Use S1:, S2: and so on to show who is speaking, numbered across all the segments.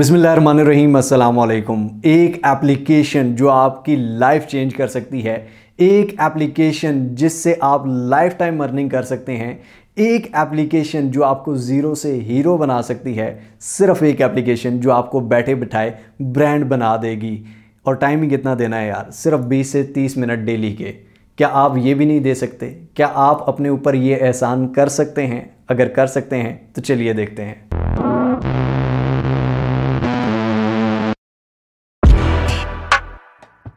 S1: अस्सलाम वालेकुम एक एप्लीकेशन जो आपकी लाइफ चेंज कर सकती है एक एप्लीकेशन जिससे आप लाइफ टाइम अर्निंग कर सकते हैं एक एप्लीकेशन जो आपको ज़ीरो से हीरो बना सकती है सिर्फ एक एप्लीकेशन जो आपको बैठे बिठाए ब्रांड बना देगी और टाइमिंग कितना देना है यार सिर्फ 20 से 30 मिनट डेली के क्या आप ये भी नहीं दे सकते क्या आप अपने ऊपर ये एहसान कर सकते हैं अगर कर सकते हैं तो चलिए देखते हैं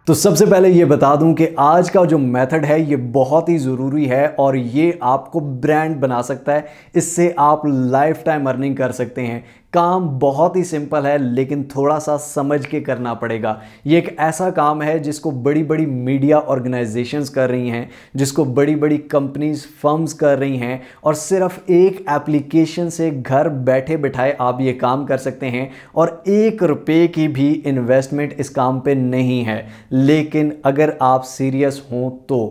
S1: तो सबसे पहले ये बता दूं कि आज का जो मेथड है ये बहुत ही ज़रूरी है और ये आपको ब्रांड बना सकता है इससे आप लाइफ टाइम अर्निंग कर सकते हैं काम बहुत ही सिंपल है लेकिन थोड़ा सा समझ के करना पड़ेगा ये एक ऐसा काम है जिसको बड़ी बड़ी मीडिया ऑर्गेनाइजेशंस कर रही हैं जिसको बड़ी बड़ी कंपनीज फर्म्स कर रही हैं और सिर्फ एक एप्लीकेशन से घर बैठे बैठाए आप ये काम कर सकते हैं और एक रुपये की भी इन्वेस्टमेंट इस काम पर नहीं है लेकिन अगर आप सीरियस हों तो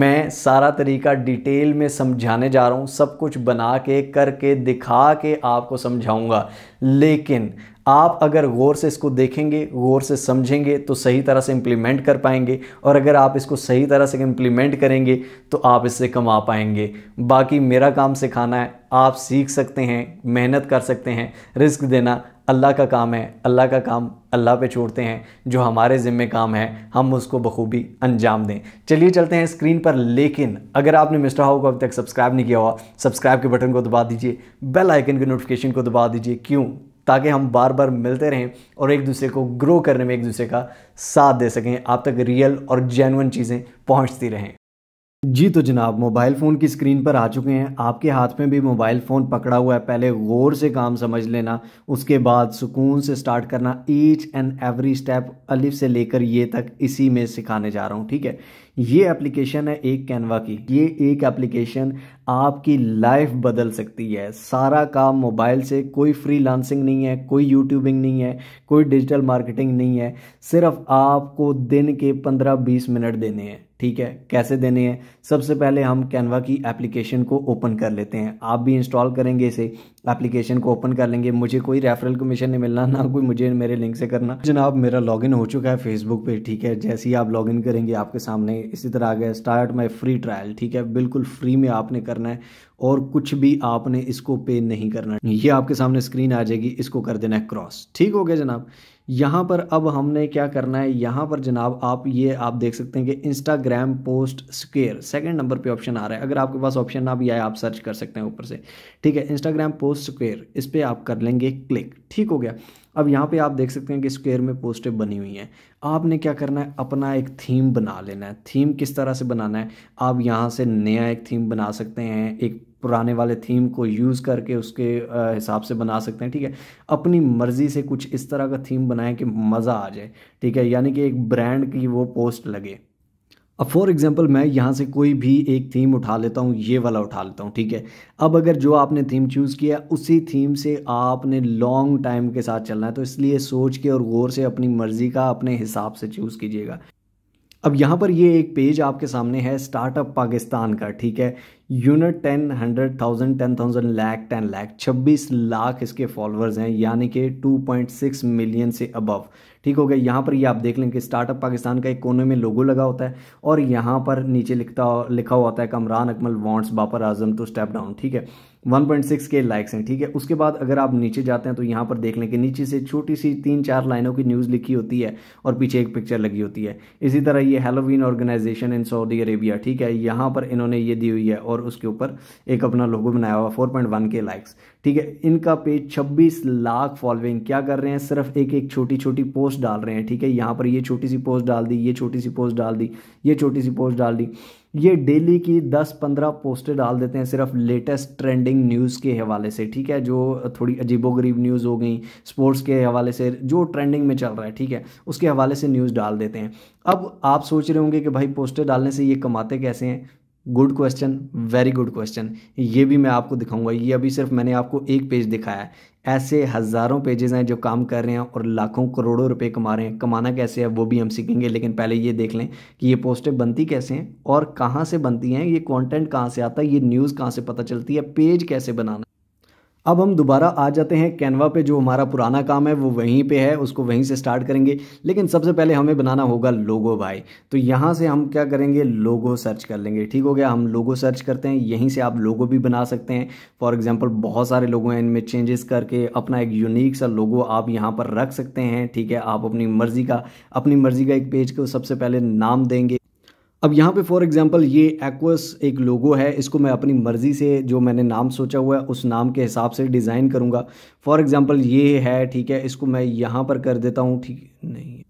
S1: मैं सारा तरीका डिटेल में समझाने जा रहा हूँ सब कुछ बना के करके दिखा के आपको समझाऊँगा लेकिन आप अगर गौर से इसको देखेंगे गौर से समझेंगे तो सही तरह से इम्प्लीमेंट कर पाएंगे और अगर आप इसको सही तरह से इम्प्लीमेंट करेंगे तो आप इससे कमा पाएंगे बाकी मेरा काम सिखाना है आप सीख सकते हैं मेहनत कर सकते हैं रिस्क देना अल्लाह का काम है अल्लाह का काम अल्लाह पे छोड़ते हैं जो हमारे ज़िम्मे काम है हम उसको बखूबी अंजाम दें चलिए चलते हैं स्क्रीन पर लेकिन अगर आपने मिस्टर हाउ को अभी तक सब्सक्राइब नहीं किया हुआ सब्सक्राइब के बटन को दबा दीजिए बेल आइकन के नोटिफिकेशन को दबा दीजिए क्यों ताकि हम बार बार मिलते रहें और एक दूसरे को ग्रो करने में एक दूसरे का साथ दे सकें आप तक रियल और जेनवन चीज़ें पहुँचती रहें जी तो जनाब मोबाइल फ़ोन की स्क्रीन पर आ चुके हैं आपके हाथ में भी मोबाइल फ़ोन पकड़ा हुआ है पहले गौर से काम समझ लेना उसके बाद सुकून से स्टार्ट करना ईच एंड एवरी स्टेप अलिफ से लेकर ये तक इसी में सिखाने जा रहा हूँ ठीक है ये एप्लीकेशन है एक कैनवा की ये एक एप्लीकेशन आपकी लाइफ बदल सकती है सारा काम मोबाइल से कोई फ्री लांसिंग नहीं है कोई यूट्यूबिंग नहीं है कोई डिजिटल मार्केटिंग नहीं है सिर्फ आपको दिन के 15-20 मिनट देने हैं ठीक है कैसे देने हैं सबसे पहले हम कैनवा की एप्लीकेशन को ओपन कर लेते हैं आप भी इंस्टॉल करेंगे इसे एप्लीकेशन को ओपन कर लेंगे मुझे कोई रेफरल कमीशन नहीं मिलना ना कोई मुझे मेरे लिंक से करना जनाब मेरा लॉगिन हो चुका है फेसबुक पे ठीक है जैसे ही आप लॉगिन करेंगे आपके सामने इसी तरह आ गया स्टार्ट माई फ्री ट्रायल ठीक है बिल्कुल फ्री में आपने करना है और कुछ भी आपने इसको पे नहीं करना ये आपके सामने स्क्रीन आ जाएगी इसको कर देना है क्रॉस ठीक हो गया जनाब यहाँ पर अब हमने क्या करना है यहाँ पर जनाब आप ये आप देख सकते हैं कि Instagram post square second number पे ऑप्शन आ रहा है अगर आपके पास ऑप्शन ना भी आए आप सर्च कर सकते हैं ऊपर से ठीक है इंस्टाग्राम पोस्ट स्क्वेयर इस पर आप कर लेंगे क्लिक ठीक हो गया अब यहाँ पे आप देख सकते हैं कि स्क्वेयर में पोस्टें बनी हुई हैं आपने क्या करना है अपना एक थीम बना लेना है थीम किस तरह से बनाना है आप यहाँ से नया एक थीम बना सकते हैं एक पुराने वाले थीम को यूज़ करके उसके हिसाब से बना सकते हैं ठीक है अपनी मर्ज़ी से कुछ इस तरह का थीम बनाएं कि मज़ा आ जाए ठीक है यानी कि एक ब्रांड की वो पोस्ट लगे अब फॉर एग्ज़ाम्पल मैं यहाँ से कोई भी एक थीम उठा लेता हूँ ये वाला उठा लेता हूँ ठीक है अब अगर जो आपने थीम चूज़ किया उसी थीम से आपने लॉन्ग टाइम के साथ चलना है तो इसलिए सोच के और गौर से अपनी मर्ज़ी का अपने हिसाब से चूज़ कीजिएगा अब यहाँ पर ये एक पेज आपके सामने है स्टार्टअप पाकिस्तान का ठीक है unit ten hundred thousand ten thousand lakh ten lakh छब्बीस लाख इसके फॉलोअर्स हैं यानी कि टू पॉइंट सिक्स मिलियन से अबव ठीक हो गया यहाँ पर ये आप देख लें कि स्टार्टअप पाकिस्तान का एक कोने में लोगो लगा होता है और यहाँ पर नीचे लिखता लिखा हुआ होता है कमरान अकमल वॉन्ट्स बापर आजम टू स्टेप डाउन ठीक है 1.6 के लाइक्स हैं ठीक है उसके बाद अगर आप नीचे जाते हैं तो यहाँ पर देख लें कि नीचे से छोटी सी तीन चार लाइनों की न्यूज़ लिखी होती है और पीछे एक पिक्चर लगी होती है इसी तरह ये Halloween organization in Saudi Arabia ठीक है यहाँ पर इन्होंने ये दी हुई है और उसके ऊपर एक अपना लोगो बनाया हुआ फोर के लाइक्स ठीक है इनका पेज छब्बीस लाख फॉलोइंग क्या कर रहे हैं सिर्फ एक एक छोटी छोटी पोस्ट डाल रहे हैं ठीक है यहाँ पर ये छोटी सी पोस्ट डाल दी ये छोटी सी पोस्ट डाल दी ये छोटी सी पोस्ट डाल दी ये डेली की 10-15 पोस्टें डाल देते हैं सिर्फ लेटेस्ट ट्रेंडिंग न्यूज़ के हवाले से ठीक है जो थोड़ी अजीबोगरीब न्यूज़ हो गई स्पोर्ट्स के हवाले से जो ट्रेंडिंग में चल रहा है ठीक है उसके हवाले से न्यूज़ डाल देते हैं अब आप सोच रहे होंगे कि भाई पोस्टें डालने से ये कमाते कैसे हैं good question very good question ये भी मैं आपको दिखाऊंगा ये अभी सिर्फ मैंने आपको एक पेज दिखाया है ऐसे हज़ारों पेजेस हैं जो काम कर रहे हैं और लाखों करोड़ों रुपए कमा रहे हैं कमाना कैसे है वो भी हम सीखेंगे लेकिन पहले ये देख लें कि ये पोस्टें बनती कैसे हैं और कहाँ से बनती हैं ये कॉन्टेंट कहाँ से आता है ये न्यूज़ कहाँ से पता चलती है पेज कैसे बनाना अब हम दोबारा आ जाते हैं कैनवा पे जो हमारा पुराना काम है वो वहीं पे है उसको वहीं से स्टार्ट करेंगे लेकिन सबसे पहले हमें बनाना होगा लोगो भाई तो यहाँ से हम क्या करेंगे लोगो सर्च कर लेंगे ठीक हो गया हम लोगो सर्च करते हैं यहीं से आप लोगो भी बना सकते हैं फॉर एग्जाम्पल बहुत सारे लोगों हैं इनमें चेंजेस करके अपना एक यूनिक सा लोगो आप यहाँ पर रख सकते हैं ठीक है आप अपनी मर्ज़ी का अपनी मर्ज़ी का एक पेज को सबसे पहले नाम देंगे अब यहाँ पे फॉर एग्जांपल ये एक्वस एक लोगो है इसको मैं अपनी मर्ज़ी से जो मैंने नाम सोचा हुआ है उस नाम के हिसाब से डिज़ाइन करूँगा फॉर एग्जांपल ये है ठीक है इसको मैं यहाँ पर कर देता हूँ ठीक नहीं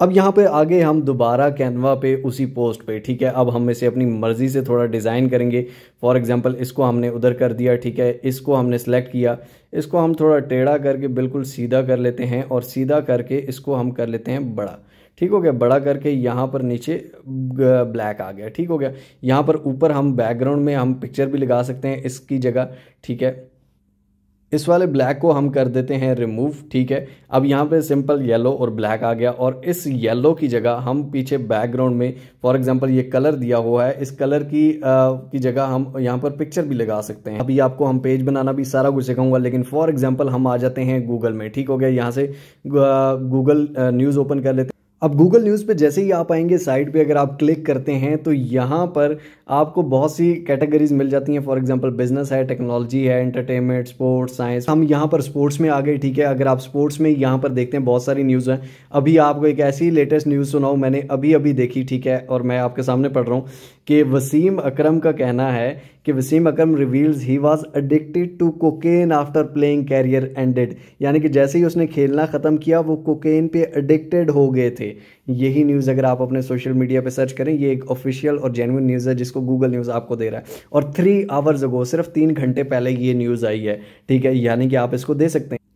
S1: अब यहाँ पे आगे हम दोबारा कैनवा पे उसी पोस्ट पे ठीक है अब हम इसे अपनी मर्ज़ी से थोड़ा डिज़ाइन करेंगे फॉर एग्जांपल इसको हमने उधर कर दिया ठीक है इसको हमने सेलेक्ट किया इसको हम थोड़ा टेढ़ा करके बिल्कुल सीधा कर लेते हैं और सीधा करके इसको हम कर लेते हैं बड़ा ठीक हो गया बड़ा करके यहाँ पर नीचे ब्लैक आ गया ठीक हो गया यहाँ पर ऊपर हम बैकग्राउंड में हम पिक्चर भी लगा सकते हैं इसकी जगह ठीक है इस वाले ब्लैक को हम कर देते हैं रिमूव ठीक है अब यहाँ पे सिंपल येलो और ब्लैक आ गया और इस येलो की जगह हम पीछे बैकग्राउंड में फॉर एग्जांपल ये कलर दिया हुआ है इस कलर की आ, की जगह हम यहाँ पर पिक्चर भी लगा सकते हैं अभी आपको हम पेज बनाना भी सारा कुछ सिखाऊंगा लेकिन फॉर एग्जाम्पल हम आ जाते हैं गूगल में ठीक हो गया यहाँ से गूगल न्यूज़ ओपन कर लेते हैं अब गूगल न्यूज़ पे जैसे ही आप आएंगे साइट पे अगर आप क्लिक करते हैं तो यहाँ पर आपको बहुत सी कैटेगरीज मिल जाती हैं फॉर एग्जांपल बिजनेस है टेक्नोलॉजी है एंटरटेनमेंट स्पोर्ट्स साइंस हम यहाँ पर स्पोर्ट्स में आ गए ठीक है अगर आप स्पोर्ट्स में यहाँ पर देखते हैं बहुत सारी न्यूज़ हैं अभी आपको एक ऐसी लेटेस्ट न्यूज़ सुनाऊँ मैंने अभी अभी देखी ठीक है और मैं आपके सामने पढ़ रहा हूँ कि वसीम अकरम का कहना है कि Wasim Akram reveals he was addicted to cocaine after playing career ended यानी कि जैसे ही उसने खेलना ख़त्म किया वो कोकेन पे एडिक्टेड हो गए थे यही न्यूज़ अगर आप अपने सोशल मीडिया पे सर्च करें ये एक ऑफिशियल और जेनविन न्यूज़ है जिसको गूगल न्यूज़ आपको दे रहा है और थ्री आवर्स अगो सिर्फ तीन घंटे पहले ये न्यूज़ आई है ठीक है यानी कि आप इसको दे सकते हैं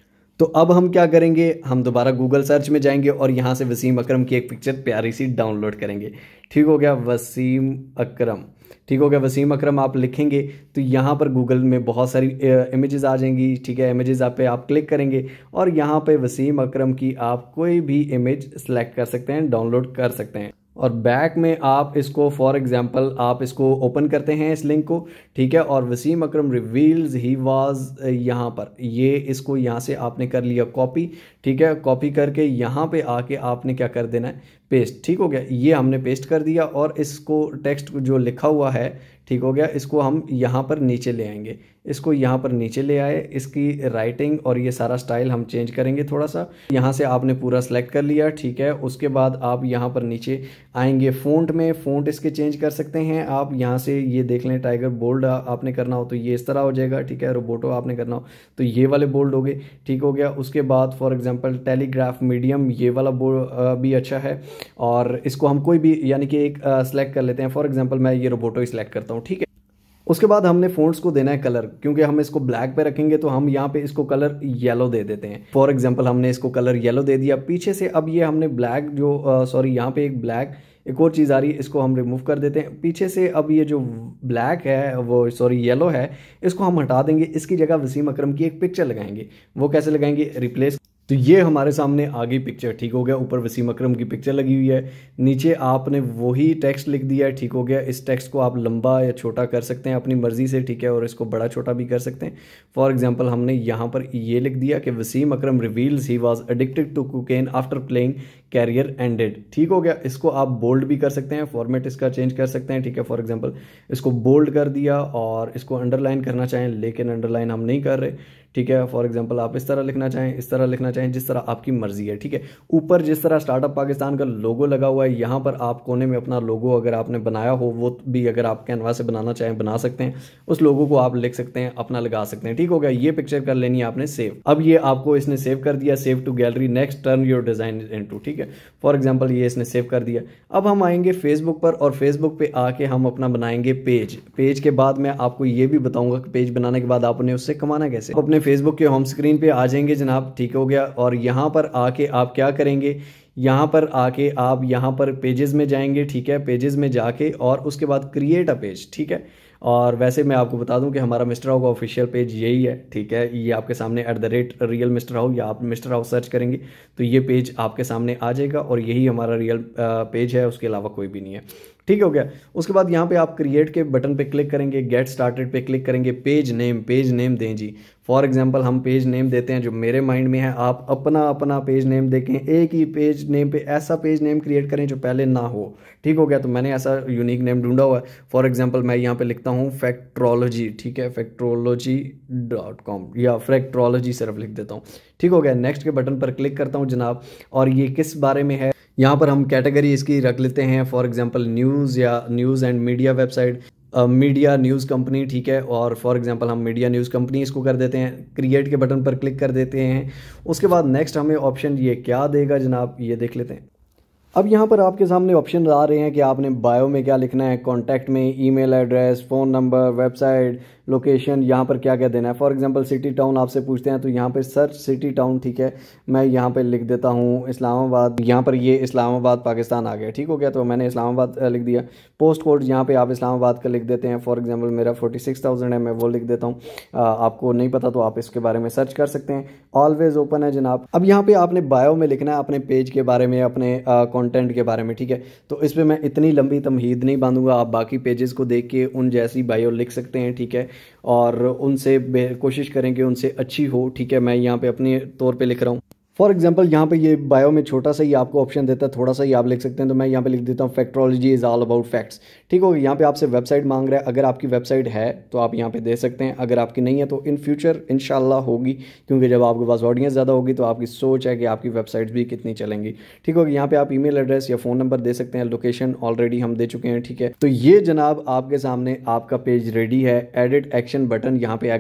S1: तो अब हम क्या करेंगे हम दोबारा गूगल सर्च में जाएंगे और यहाँ से वसीम अकरम की एक पिक्चर प्यारी सी डाउनलोड करेंगे ठीक हो गया वसीम अकरम ठीक हो गया वसीम अकरम आप लिखेंगे तो यहाँ पर गूगल में बहुत सारी इमेजेस आ जाएंगी ठीक है इमेजेस आप पे आप क्लिक करेंगे और यहाँ पे वसीम अकरम की आप कोई भी इमेज सेलेक्ट कर सकते हैं डाउनलोड कर सकते हैं और बैक में आप इसको फॉर एग्जांपल आप इसको ओपन करते हैं इस लिंक को ठीक है और Wasim Akram reveals he was यहाँ पर ये इसको यहाँ से आपने कर लिया कॉपी ठीक है कॉपी करके यहाँ पे आके आपने क्या कर देना है पेस्ट ठीक हो गया ये हमने पेस्ट कर दिया और इसको टेक्स्ट जो लिखा हुआ है ठीक हो गया इसको हम यहाँ पर नीचे ले आएंगे इसको यहाँ पर नीचे ले आए इसकी राइटिंग और ये सारा स्टाइल हम चेंज करेंगे थोड़ा सा यहाँ से आपने पूरा सेलेक्ट कर लिया ठीक है उसके बाद आप यहाँ पर नीचे आएंगे फोन्ट में फ़ोन्ट इसके चेंज कर सकते हैं आप यहाँ से ये देख लें टाइगर बोल्ड आपने करना हो तो ये इस तरह हो जाएगा ठीक है रोबोटो आपने करना हो तो ये वाले बोल्ड हो गए ठीक हो गया उसके बाद फॉर एग्ज़ाम्पल टेलीग्राफ मीडियम ये वाला बोल्ड भी अच्छा है और इसको हम कोई भी यानी कि एक सेलेक्ट कर लेते हैं फॉर एग्ज़ाम्पल मैं ये रोबोटो ही सिलेक्ट करता हूँ करता हूँ ठीक है उसके बाद हमने फोन्स को देना है कलर क्योंकि हम इसको ब्लैक पे रखेंगे तो हम यहाँ पे इसको कलर येलो दे देते हैं फॉर एग्जाम्पल हमने इसको कलर येलो दे दिया पीछे से अब ये हमने ब्लैक जो सॉरी यहाँ पे एक ब्लैक एक और चीज़ आ रही है इसको हम रिमूव कर देते हैं पीछे से अब ये जो ब्लैक है वो सॉरी येलो है इसको हम हटा देंगे इसकी जगह वसीम अकरम की एक पिक्चर लगाएंगे वो कैसे लगाएंगे रिप्लेस तो ये हमारे सामने आगे पिक्चर ठीक हो गया ऊपर वसीम अक्रम की पिक्चर लगी हुई है नीचे आपने वही टेक्स्ट लिख दिया है ठीक हो गया इस टेक्स्ट को आप लंबा या छोटा कर सकते हैं अपनी मर्ज़ी से ठीक है और इसको बड़ा छोटा भी कर सकते हैं फॉर एग्जांपल हमने यहाँ पर ये लिख दिया कि Wasim Akram reveals he was addicted to cocaine after playing career ended ठीक हो गया इसको आप बोल्ड भी कर सकते हैं फॉर्मेट इसका चेंज कर सकते हैं ठीक है फॉर एग्जाम्पल इसको बोल्ड कर दिया और इसको अंडरलाइन करना चाहें लेकिन अंडरलाइन हम नहीं कर रहे ठीक है फॉर एग्जाम्पल आप इस तरह लिखना चाहें इस तरह लिखना चाहें जिस तरह आपकी मर्जी है ठीक है ऊपर जिस तरह स्टार्टअप पाकिस्तान का लोगो लगा हुआ है यहाँ पर आप कोने में अपना लोगो अगर आपने बनाया हो वो भी अगर आप कैनवा से बनाना चाहें बना सकते हैं उस लोगो को आप लिख सकते हैं अपना लगा सकते हैं ठीक हो गया ये पिक्चर कर लेनी है आपने सेव अब ये आपको इसने सेव कर दिया save to gallery next turn your design in ठीक है है फॉर एग्जाम्पल ये इसने सेव कर दिया अब हम आएंगे फेसबुक पर और फेसबुक पे आके हम अपना बनाएंगे पेज पेज के बाद मैं आपको ये भी बताऊंगा कि पेज बनाने के बाद आपने उससे कमाना कैसे अपने फेसबुक के होम स्क्रीन पे आ जाएंगे जनाब ठीक हो गया और यहाँ पर आके आप क्या करेंगे यहाँ पर आके आप यहाँ पर पेजेस में जाएंगे ठीक है पेजेस में जाके और उसके बाद क्रिएट अ पेज ठीक है और वैसे मैं आपको बता दूं कि हमारा मिस्टर हाउ का ऑफिशियल पेज यही है ठीक है ये आपके सामने at the rate real mister Rao या आप मिस्टर राव सर्च करेंगे तो ये पेज आपके सामने आ जाएगा और यही हमारा रियल पेज है उसके अलावा कोई भी नहीं है ठीक हो गया उसके बाद यहाँ पे आप क्रिएट के बटन पे क्लिक करेंगे गेट स्टार्टेड पे क्लिक करेंगे पेज नेम पेज नेम दें जी फॉर एग्जांपल हम पेज नेम देते हैं जो मेरे माइंड में है आप अपना अपना पेज नेम देखें एक ही पेज नेम पे ऐसा पेज नेम क्रिएट करें जो पहले ना हो ठीक हो गया तो मैंने ऐसा यूनिक नेम ढूंढा हुआ है फॉर एग्जाम्पल मैं यहाँ पर लिखता हूँ फैक्ट्रोलॉजी ठीक है फैक्ट्रोलॉजी डॉट कॉम या फैक्ट्रोलॉजी सिर्फ लिख देता हूँ ठीक हो गया नेक्स्ट के बटन पर क्लिक करता हूँ जनाब और ये किस बारे में है यहाँ पर हम कैटेगरी इसकी रख लेते हैं फॉर एग्जाम्पल न्यूज़ या news and media website media news company ठीक है और फॉर एग्जांपल हम मीडिया न्यूज़ कंपनी इसको कर देते हैं क्रिएट के बटन पर क्लिक कर देते हैं उसके बाद नेक्स्ट हमें ऑप्शन ये क्या देगा जनाब ये देख लेते हैं अब यहाँ पर आपके सामने ऑप्शन आ रहे हैं कि आपने बायो में क्या लिखना है कॉन्टैक्ट में email address phone number website location यहाँ पर क्या क्या देना है फॉर एग्जांपल सिटी टाउन आपसे पूछते हैं तो यहाँ पर सर्च सिटी टाउन ठीक है मैं यहाँ पर लिख देता हूँ इस्लामाबाद यहाँ पर ये इस्लामाबाद पाकिस्तान आ गया ठीक हो गया तो मैंने इस्लामाबाद लिख दिया पोस्ट कोड यहाँ पर आप इस्लामाबाद का लिख देते हैं फॉर एग्ज़ाम्पल मेरा फोर्टी सिक्स थाउजेंड है मैं वो लिख देता हूँ आपको नहीं पता तो आप इसके बारे में सर्च कर सकते हैं ऑलवेज़ ओपन है जनाब अब यहाँ पर आपने बायो में लिखना है अपने पेज के बारे में अपने कंटेंट के बारे में ठीक है तो इस पर मैं इतनी लंबी तमहीद नहीं बांधूंगा आप बाकी पेजेस को देख के उन जैसी बायो लिख सकते हैं ठीक है और उनसे कोशिश करें कि उनसे अच्छी हो ठीक है मैं यहाँ पर अपने तौर पर लिख रहा हूँ फॉर एग्जाम्पल यहाँ पे ये बायो में छोटा सा ही आपको ऑप्शन देता है थोड़ा सा ही आप लिख सकते हैं तो मैं यहाँ पे लिख देता हूँ factology is all about facts ठीक गया यहाँ पे आपसे वेबसाइट मांग रहा है अगर आपकी वेबसाइट है तो आप यहाँ पे दे सकते हैं अगर आपकी नहीं है तो इन फ्यूचर इन होगी क्योंकि जब आपके पास ऑडियंस ज़्यादा होगी तो आपकी सोच है कि आपकी वेबसाइट भी कितनी चलेंगी ठीक होगी यहाँ पर आप ई एड्रेस या फ़ोन नंबर दे सकते हैं लोकेशन ऑलरेडी हम दे चुके हैं ठीक है तो ये जनाब आपके सामने आपका पेज रेडी है एडिट एक्शन बटन यहाँ पे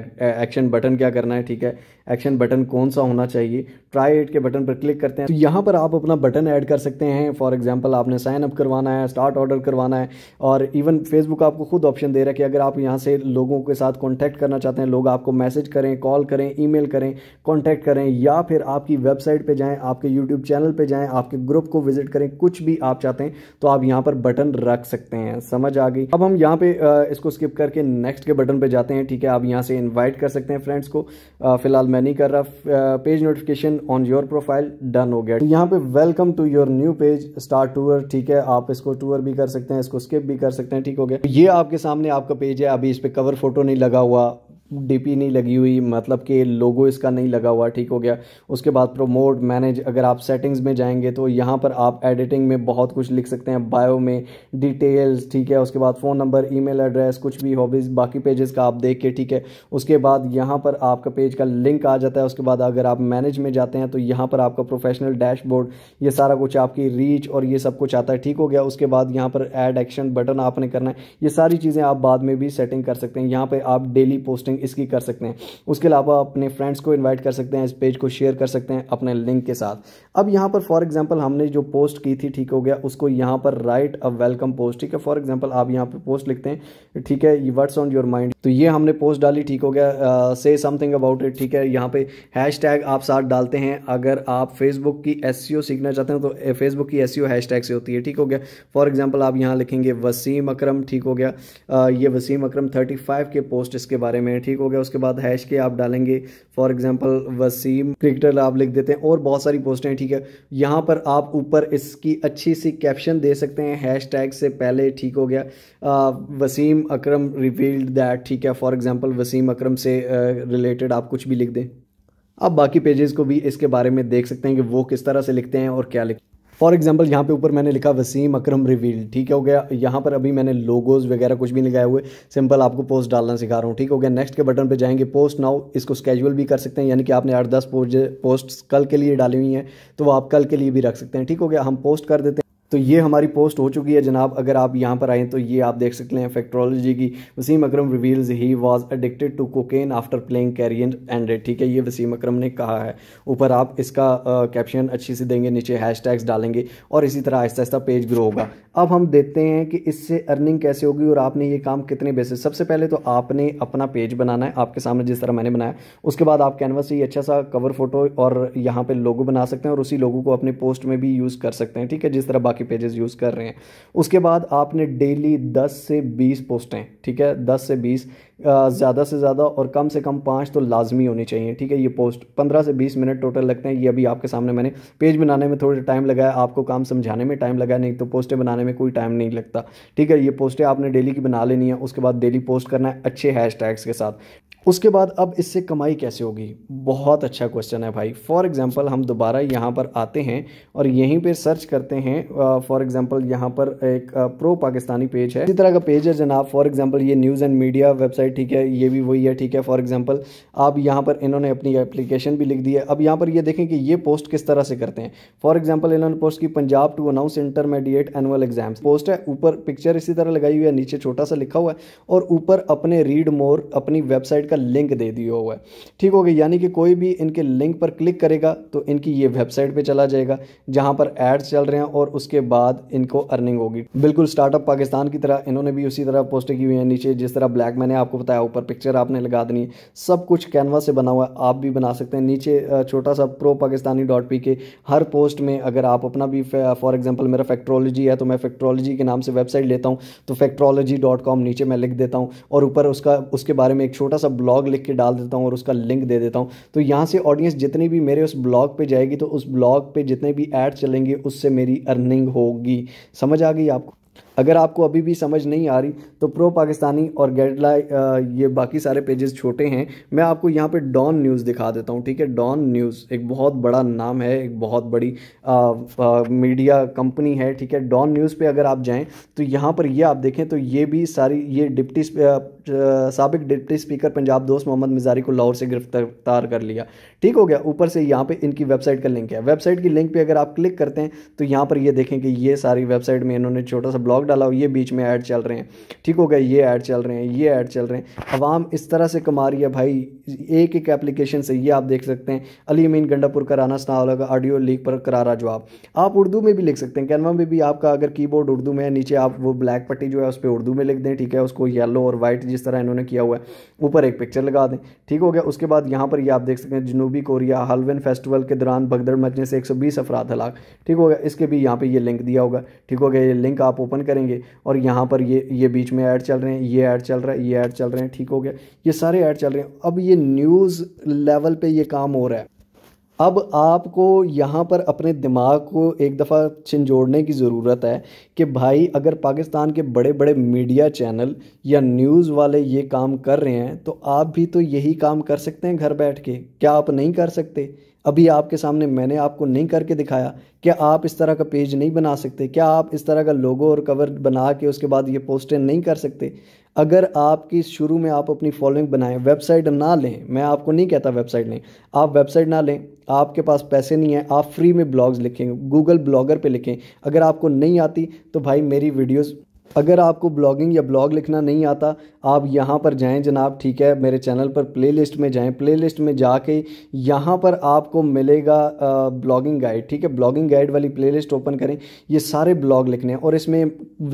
S1: एक्शन बटन क्या करना है ठीक है एक्शन बटन कौन सा होना चाहिए ट्राई इट के बटन पर क्लिक करते हैं तो यहाँ पर आप अपना बटन ऐड कर सकते हैं फॉर एग्जांपल आपने साइन अप करवाना है स्टार्ट ऑर्डर करवाना है और इवन फेसबुक आपको खुद ऑप्शन दे रहा है कि अगर आप यहाँ से लोगों के साथ कॉन्टैक्ट करना चाहते हैं लोग आपको मैसेज करें कॉल करें ई करें कॉन्टैक्ट करें या फिर आपकी वेबसाइट पर जाएँ आपके यूट्यूब चैनल पर जाएँ आपके ग्रुप को विजिट करें कुछ भी आप चाहते हैं तो आप यहाँ पर बटन रख सकते हैं समझ आ गई अब हम यहाँ पर इसको स्किप करके नेक्स्ट के बटन पर जाते हैं ठीक है आप यहाँ से इन्वाइट कर सकते हैं फ्रेंड्स को फिलहाल मैं नहीं कर रहा page notification on your profile done हो गया तो यहाँ पे welcome to your new page star tour ठीक है आप इसको टूर भी कर सकते हैं इसको स्किप भी कर सकते हैं ठीक हो गया ये आपके सामने आपका पेज है अभी इस पर कवर फोटो नहीं लगा हुआ डीपी नहीं लगी हुई मतलब कि लोगो इसका नहीं लगा हुआ ठीक हो गया उसके बाद प्रोमोट मैनेज अगर आप सेटिंग्स में जाएंगे तो यहाँ पर आप एडिटिंग में बहुत कुछ लिख सकते हैं बायो में डिटेल्स ठीक है उसके बाद फ़ोन नंबर ईमेल एड्रेस कुछ भी हॉबीज़ बाकी पेजेस का आप देख के ठीक है उसके बाद यहाँ पर आपका पेज का लिंक आ जाता है उसके बाद अगर आप मैनेज में जाते हैं तो यहाँ पर आपका प्रोफेशनल डैशबोर्ड ये सारा कुछ आपकी रीच और ये सब कुछ आता है ठीक हो गया उसके बाद यहाँ पर एड एक्शन बटन आपने करना है ये सारी चीज़ें आप बाद में भी सेटिंग कर सकते हैं यहाँ पर आप डेली पोस्टिंग इसकी कर सकते हैं उसके अलावा अपने फ्रेंड्स को इन्वाइट कर सकते हैं इस पेज को शेयर कर सकते हैं अपने लिंक के साथ अब यहाँ पर फॉर एग्जाम्पल हमने जो पोस्ट की थी ठीक हो गया उसको यहाँ पर राइट अ वेलकम पोस्ट ठीक है फॉर एग्जाम्पल आप यहाँ पर पोस्ट लिखते हैं ठीक है वर्ड्स ऑन योर माइंड तो ये हमने पोस्ट डाली ठीक हो गया से समथिंग अबाउट इट ठीक है यहाँ पे हैश आप साथ डालते हैं अगर आप फेसबुक की एस e सीखना चाहते हैं तो फेसबुक की एस सी e से होती है ठीक हो गया फॉर एग्जाम्पल आप यहाँ लिखेंगे वसीम अक्रम ठीक हो गया आ, ये वसीम अक्रम थर्टी के पोस्ट इसके बारे में ठीक ठीक हो गया उसके बाद हैश के आप डालेंगे फॉर एग्जाम्पल वसीम क्रिकेटर आप लिख देते हैं और बहुत सारी पोस्टें हैं ठीक है यहाँ पर आप ऊपर इसकी अच्छी सी कैप्शन दे सकते हैं हैश टैग से पहले ठीक हो गया आ, वसीम अक्रम रिवील्ड दैट ठीक है फॉर एग्जाम्पल वसीम अक्रम से रिलेटेड आप कुछ भी लिख दें आप बाकी पेजेस को भी इसके बारे में देख सकते हैं कि वो किस तरह से लिखते हैं और क्या लिखते हैं फॉर एग्जाम्पल यहाँ पे ऊपर मैंने लिखा वसीम अक्रम रिवील ठीक हो गया यहाँ पर अभी मैंने लोगोज वगैरह कुछ भी लगाए हुए सिंपल आपको पोस्ट डालना सिखा रहा हूँ ठीक हो गया नेक्स्ट के बटन पर जाएंगे पोस्ट नाउ इसको स्केजुअल भी कर सकते हैं यानी कि आपने आठ दस पोस्ट कल के लिए डाली हुई हैं तो वो आप कल के लिए भी रख सकते हैं ठीक हो गया हम पोस्ट कर देते हैं तो ये हमारी पोस्ट हो चुकी है जनाब अगर आप यहाँ पर आएँ तो ये आप देख सकते हैं फैक्ट्रोलॉजी की Wasim Akram reveals he was addicted to cocaine after playing career and ठीक है ये वसीम अकरम ने कहा है ऊपर आप इसका कैप्शन अच्छी से देंगे नीचे हैश डालेंगे और इसी तरह आहिस्ता आहिस्ता पेज ग्रो होगा अब हम देखते हैं कि इससे अर्निंग कैसे होगी और आपने ये काम कितने बेसिस सबसे पहले तो आपने अपना पेज बनाना है आपके सामने जिस तरह मैंने बनाया उसके बाद आप कैनवस से ही अच्छा सा कवर फोटो और यहाँ पर लोगो बना सकते हैं और उसी लोगों को अपने पोस्ट में भी यूज़ कर सकते हैं ठीक है जिस तरह बाकी बाकी पेजेस यूज़ कर रहे हैं उसके बाद आपने डेली 10 से 20 पोस्टें ठीक है 10 से 20 ज़्यादा से ज़्यादा और कम से कम पाँच तो लाजमी होनी चाहिए ठीक है ये पोस्ट पंद्रह से बीस मिनट टोटल लगते हैं ये अभी आपके सामने मैंने पेज बनाने में थोड़ा टाइम लगाया आपको काम समझाने में टाइम लगाया नहीं तो पोस्टें बनाने में कोई टाइम नहीं लगता ठीक है ये पोस्टें आपने डेली की बना लेनी है उसके बाद डेली पोस्ट करना है अच्छे हैश के साथ उसके बाद अब इससे कमाई कैसे होगी बहुत अच्छा क्वेश्चन है भाई फॉर एग्ज़ाम्पल हम दोबारा यहाँ पर आते हैं और यहीं पर सर्च करते हैं फॉर एग्ज़ाम्पल यहाँ पर एक प्रो पाकिस्तानी पेज है इसी तरह का पेज है जनाब फॉर एग्ज़ाम्पल ये न्यूज़ एंड मीडिया वेबसाइट ठीक है ये भी वही है ठीक है फॉर एग्जांपल आप यहाँ पर इन्होंने अपनी एप्लीकेशन भी लिख दी है अब यहाँ पर ये देखें कि ये पोस्ट किस तरह से करते हैं फॉर एग्जाम्पल इन्होंने पोस्ट की Punjab to announce intermediate annual exams post है ऊपर पिक्चर इसी तरह लगाई हुई है नीचे छोटा सा लिखा हुआ है और ऊपर अपने रीड मोर अपनी वेबसाइट का लिंक दे दिया हुआ है ठीक हो गया यानी कि कोई भी इनके लिंक पर क्लिक करेगा तो इनकी ये वेबसाइट पर चला जाएगा जहाँ पर एड्स चल रहे हैं और उसके बाद इनको अर्निंग होगी बिल्कुल स्टार्टअप पाकिस्तान की तरह इन्होंने भी उसी तरह पोस्ट की हुई है नीचे जिस तरह ब्लैक मैंने आपको बताया ऊपर पिक्चर आपने लगा देनी है सब कुछ कैनवा से बना हुआ है आप भी बना सकते हैं नीचे छोटा सा प्रो पाकिस्तानी डॉट पी के हर पोस्ट में अगर आप अपना भी फॉर एग्जाम्पल मेरा फैक्ट्रोलॉजी है तो मैं फैक्ट्रोलॉजी के नाम से वेबसाइट लेता हूँ तो फैक्ट्रोलॉजी डॉट कॉम नीचे मैं लिख देता हूँ और ऊपर उसका उसके बारे में एक छोटा सा ब्लॉग लिख के डाल देता हूँ और उसका लिंक दे देता हूँ तो यहाँ से ऑडियंस जितनी भी मेरे उस ब्लॉग पर जाएगी तो उस ब्लॉग पर जितने भी एड चलेंगे उससे मेरी अर्निंग होगी समझ आ गई आपको अगर आपको अभी भी समझ नहीं आ रही तो प्रो पाकिस्तानी और गेडला ये बाकी सारे पेजेस छोटे हैं मैं आपको यहाँ पे डॉन न्यूज़ दिखा देता हूँ ठीक है डॉन न्यूज़ एक बहुत बड़ा नाम है एक बहुत बड़ी आ, आ, मीडिया कंपनी है ठीक है डॉन न्यूज़ पे अगर आप जाएं तो यहाँ पर ये आप देखें तो ये भी सारी ये डिप्टी सबक डिप्टी स्पीकर पंजाब दोस्त मोहम्मद मिजारी को लाहौर से गिरफ्तार कर लिया ठीक हो गया ऊपर से यहाँ पर इनकी वेबसाइट का लिंक है वेबसाइट की लिंक पर अगर आप क्लिक करते हैं तो यहाँ पर ये देखें कि ये सारी वेबसाइट में इन्होंने छोटा सा ब्लॉग ब्लॉग डाला हो ये बीच में ऐड चल रहे हैं ठीक हो गया ये ऐड चल रहे हैं ये ऐड चल रहे हैं आवाम इस तरह से कमा रही है भाई एक एक एप्लीकेशन से ये आप देख सकते हैं अली अमीन गंडापुर का राना सनावला का ऑडियो लीक पर करारा जवाब आप उर्दू में भी लिख सकते हैं कैनवा में भी आपका अगर कीबोर्ड उर्दू में है नीचे आप वो ब्लैक पट्टी जो है उस पर उर्दू में लिख दें ठीक है उसको येलो और वाइट जिस तरह इन्होंने किया हुआ है ऊपर एक पिक्चर लगा दें ठीक हो गया उसके बाद यहाँ पर ये आप देख सकते हैं जनूबी कोरिया हालवन फेस्टिवल के दौरान भगदड़ मचने से एक सौ बीस अफराद हलाक ठीक हो गया इसके भी यहाँ पर ये लिंक दिया होगा ठीक हो गया ये लिंक आप ओपन करेंगे और यहाँ पर ये ये बीच में ऐड चल रहे हैं ये ऐड चल रहा है ये ऐड चल रहे हैं ठीक हो गया ये सारे ऐड चल रहे हैं अब ये न्यूज़ लेवल पे ये काम हो रहा है अब आपको यहाँ पर अपने दिमाग को एक दफ़ा छिंजोड़ने की ज़रूरत है कि भाई अगर पाकिस्तान के बड़े बड़े मीडिया चैनल या न्यूज़ वाले ये काम कर रहे हैं तो आप भी तो यही काम कर सकते हैं घर बैठ के क्या आप नहीं कर सकते अभी आपके सामने मैंने आपको नहीं करके दिखाया क्या आप इस तरह का पेज नहीं बना सकते क्या आप इस तरह का लोगो और कवर बना के उसके बाद ये पोस्टें नहीं कर सकते अगर आपकी शुरू में आप अपनी फॉलोइंग बनाएं वेबसाइट ना लें मैं आपको नहीं कहता वेबसाइट लें आप वेबसाइट ना लें आपके पास पैसे नहीं हैं आप फ्री में ब्लॉग्स लिखें गूगल ब्लॉगर पे लिखें अगर आपको नहीं आती तो भाई मेरी वीडियोज़ अगर आपको ब्लॉगिंग या ब्लॉग लिखना नहीं आता आप यहाँ पर जाएं जनाब ठीक है मेरे चैनल पर प्लेलिस्ट में जाएं प्लेलिस्ट में जाके यहाँ पर आपको मिलेगा ब्लॉगिंग गाइड ठीक है ब्लॉगिंग गाइड वाली प्लेलिस्ट ओपन करें ये सारे ब्लॉग लिखने हैं और इसमें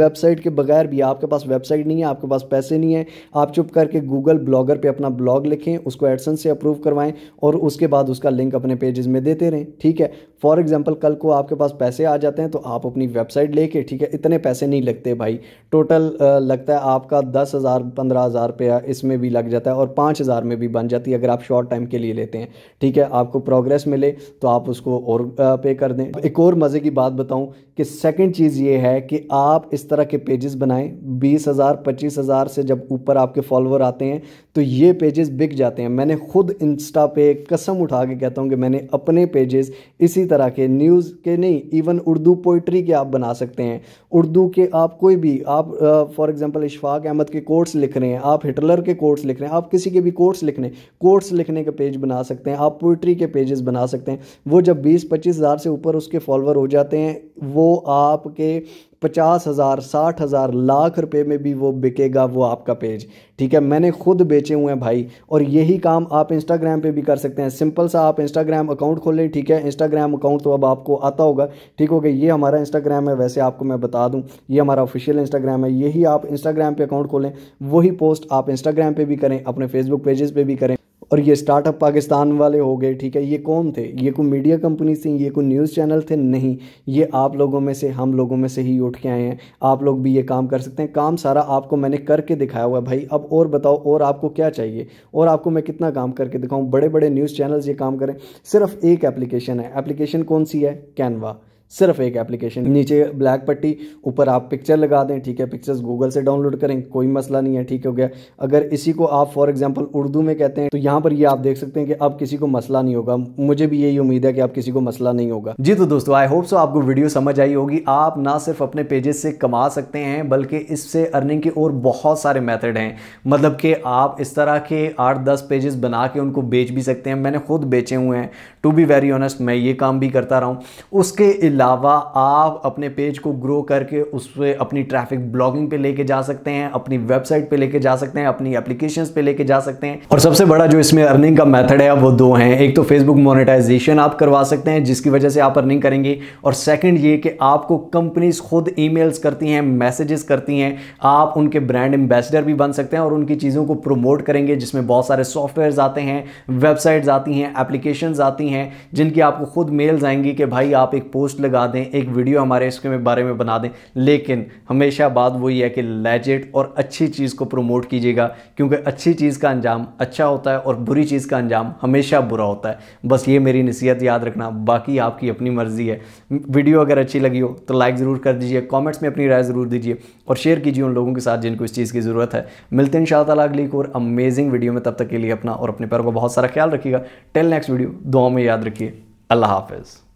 S1: वेबसाइट के बगैर भी आपके पास वेबसाइट नहीं है आपके पास पैसे नहीं है आप चुप करके गूगल ब्लॉगर पर अपना ब्लॉग लिखें उसको एडसन से अप्रूव करवाएँ और उसके बाद उसका लिंक अपने पेजेस में देते रहें ठीक है फॉर एग्ज़ाम्पल कल को आपके पास पैसे आ जाते हैं तो आप अपनी वेबसाइट लेके ठीक है इतने पैसे नहीं लगते भाई टोटल uh, लगता है आपका दस हज़ार पंद्रह हज़ार रुपया इसमें भी लग जाता है और पाँच हज़ार में भी बन जाती है अगर आप शॉर्ट टाइम के लिए लेते हैं ठीक है आपको प्रोग्रेस मिले तो आप उसको और पे uh, कर दें एक और मज़े की बात बताऊं कि सेकंड चीज़ ये है कि आप इस तरह के पेजेस बनाएं बीस हज़ार पच्चीस हज़ार से जब ऊपर आपके फॉलोअर आते हैं तो ये पेजेस बिक जाते हैं मैंने खुद इंस्टा पे कसम उठा के कहता हूँ कि मैंने अपने पेजेस इसी तरह के न्यूज़ के नहीं इवन उर्दू पोइट्री के आप बना सकते हैं उर्दू के आप कोई भी जी आप फॉर एग्जांपल इशफाक अहमद के कोर्ट्स लिख रहे हैं आप हिटलर के कोर्ट्स लिख रहे हैं आप किसी के भी कोर्ट्स लिख रहे हैं कोर्ट्स लिखने का पेज बना सकते हैं आप पोइट्री के पेजेस बना सकते हैं वो जब बीस पच्चीस हज़ार से ऊपर उसके फॉलोअर हो जाते हैं वो आपके पचास हज़ार साठ हज़ार लाख रुपए में भी वो बिकेगा वो आपका पेज ठीक है मैंने खुद बेचे हुए हैं भाई और यही काम आप इंस्टाग्राम पे भी कर सकते हैं सिंपल सा आप इंस्टाग्राम अकाउंट खोलें ठीक है इंस्टाग्राम अकाउंट तो अब आपको आता होगा ठीक हो गया ये हमारा इंस्टाग्राम है वैसे आपको मैं बता दूँ ये हमारा ऑफिशियल इंस्टाग्राम है यही आप इंस्टाग्राम पर अकाउंट खोलें वही पोस्ट आप इंस्टाग्राम पर भी करें अपने फेसबुक पेजेस पर भी करें और ये स्टार्टअप पाकिस्तान वाले हो गए ठीक है ये कौन थे ये कोई मीडिया कंपनी थी ये कोई न्यूज़ चैनल थे नहीं ये आप लोगों में से हम लोगों में से ही उठ के आए हैं आप लोग भी ये काम कर सकते हैं काम सारा आपको मैंने करके दिखाया हुआ है भाई अब और बताओ और आपको क्या चाहिए और आपको मैं कितना काम करके दिखाऊँ बड़े बड़े न्यूज़ चैनल्स ये काम करें सिर्फ एक एप्लीकेशन है एप्लीकेशन कौन सी है कैनवा सिर्फ एक एप्लीकेशन नीचे ब्लैक पट्टी ऊपर आप पिक्चर लगा दें ठीक है पिक्चर्स गूगल से डाउनलोड करें कोई मसला नहीं है ठीक हो गया अगर इसी को आप फॉर एग्जांपल उर्दू में कहते हैं तो यहाँ पर ये आप देख सकते हैं कि अब किसी को मसला नहीं होगा मुझे भी यही उम्मीद है कि आप किसी को मसला नहीं होगा जी तो दोस्तों आई होप सो आपको वीडियो समझ आई होगी आप ना सिर्फ अपने पेजेस से कमा सकते हैं बल्कि इससे अर्निंग के और बहुत सारे मैथड हैं मतलब कि आप इस तरह के आठ दस पेजेस बना के उनको बेच भी सकते हैं मैंने खुद बेचे हुए हैं टू बी वेरी ऑनेस्ट मैं ये काम भी करता रहा हूँ उसके अलावा आप अपने पेज को ग्रो करके उस पर अपनी ट्रैफिक ब्लॉगिंग पे लेके जा सकते हैं अपनी वेबसाइट पे लेके जा सकते हैं अपनी एप्लीकेशन पे लेके जा सकते हैं और सबसे बड़ा जो इसमें अर्निंग का मेथड है वो दो हैं एक तो फेसबुक मोनिटाइजेशन आप करवा सकते हैं जिसकी वजह से आप अर्निंग करेंगे और सेकेंड ये कि आपको कंपनीज खुद ई करती हैं मैसेजेस करती हैं आप उनके ब्रांड एम्बेसडर भी बन सकते हैं और उनकी चीज़ों को प्रमोट करेंगे जिसमें बहुत सारे सॉफ्टवेयर आते हैं वेबसाइट्स आती हैं एप्लीकेशन आती हैं जिनकी आपको खुद मेल्स आएंगी कि भाई आप एक पोस्ट लगा दें एक वीडियो हमारे इसके में बारे में बना दें लेकिन हमेशा बात वही है कि लेजेट और अच्छी चीज़ को प्रमोट कीजिएगा क्योंकि अच्छी चीज़ का अंजाम अच्छा होता है और बुरी चीज़ का अंजाम हमेशा बुरा होता है बस ये मेरी नसीहत याद रखना बाकी आपकी अपनी मर्ज़ी है वीडियो अगर अच्छी लगी हो तो लाइक ज़रूर कर दीजिए कॉमेंट्स में अपनी राय ज़रूर दीजिए और शेयर कीजिए उन लोगों के साथ जिनको इस चीज़ की ज़रूरत है मिलते हैं इन अगली और अमेजिंग वीडियो में तब तक के लिए अपना और अपने पैरों का बहुत सारा ख्याल रखिएगा टेल नेक्स्ट वीडियो दुआ में याद रखिए अल्लाह हाफिज़